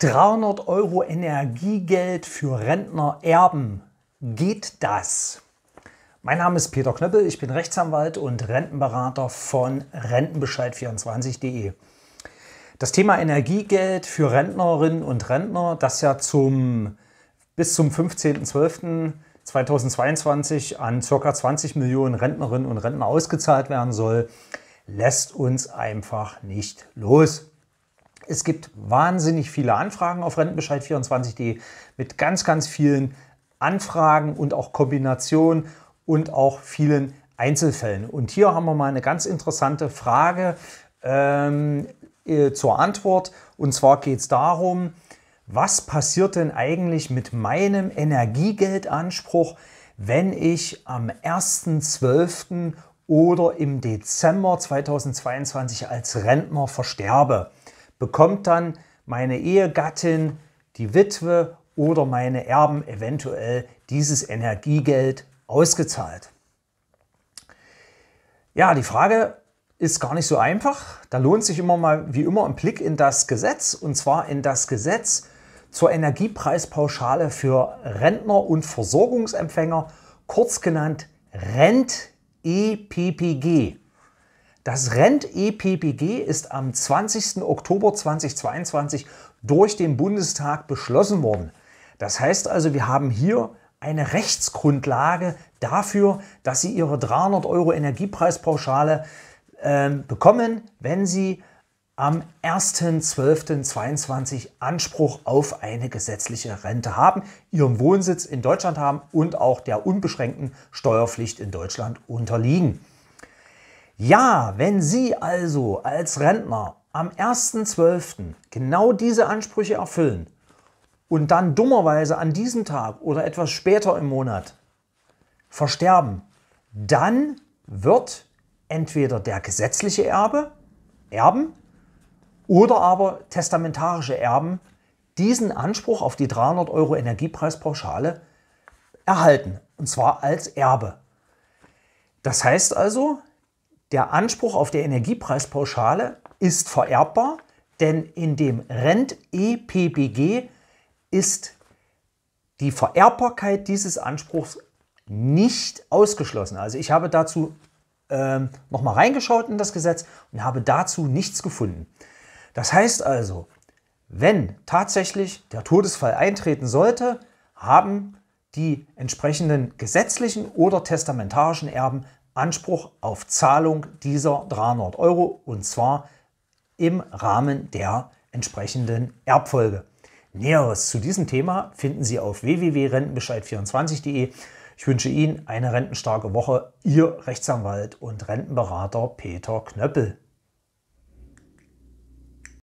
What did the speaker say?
300 Euro Energiegeld für Rentner erben. Geht das? Mein Name ist Peter Knöppel, ich bin Rechtsanwalt und Rentenberater von Rentenbescheid24.de. Das Thema Energiegeld für Rentnerinnen und Rentner, das ja zum, bis zum 15.12.2022 an ca. 20 Millionen Rentnerinnen und Rentner ausgezahlt werden soll, lässt uns einfach nicht los. Es gibt wahnsinnig viele Anfragen auf rentenbescheid24.de mit ganz, ganz vielen Anfragen und auch Kombinationen und auch vielen Einzelfällen. Und hier haben wir mal eine ganz interessante Frage ähm, äh, zur Antwort. Und zwar geht es darum, was passiert denn eigentlich mit meinem Energiegeldanspruch, wenn ich am 1.12. oder im Dezember 2022 als Rentner versterbe? bekommt dann meine Ehegattin, die Witwe oder meine Erben eventuell dieses Energiegeld ausgezahlt. Ja, die Frage ist gar nicht so einfach. Da lohnt sich immer mal wie immer ein Blick in das Gesetz und zwar in das Gesetz zur Energiepreispauschale für Rentner und Versorgungsempfänger, kurz genannt RENT-EPPG. Das Rent-EPBG ist am 20. Oktober 2022 durch den Bundestag beschlossen worden. Das heißt also, wir haben hier eine Rechtsgrundlage dafür, dass Sie Ihre 300 Euro Energiepreispauschale äh, bekommen, wenn Sie am 1.12.22 Anspruch auf eine gesetzliche Rente haben, ihren Wohnsitz in Deutschland haben und auch der unbeschränkten Steuerpflicht in Deutschland unterliegen. Ja, wenn Sie also als Rentner am 1.12. genau diese Ansprüche erfüllen und dann dummerweise an diesem Tag oder etwas später im Monat versterben, dann wird entweder der gesetzliche Erbe, Erben oder aber testamentarische Erben diesen Anspruch auf die 300 Euro Energiepreispauschale erhalten, und zwar als Erbe. Das heißt also, der Anspruch auf die Energiepreispauschale ist vererbbar, denn in dem Rent-EPBG ist die Vererbbarkeit dieses Anspruchs nicht ausgeschlossen. Also ich habe dazu ähm, nochmal reingeschaut in das Gesetz und habe dazu nichts gefunden. Das heißt also, wenn tatsächlich der Todesfall eintreten sollte, haben die entsprechenden gesetzlichen oder testamentarischen Erben Anspruch auf Zahlung dieser 300 Euro und zwar im Rahmen der entsprechenden Erbfolge. Näheres zu diesem Thema finden Sie auf www.rentenbescheid24.de. Ich wünsche Ihnen eine rentenstarke Woche. Ihr Rechtsanwalt und Rentenberater Peter Knöppel.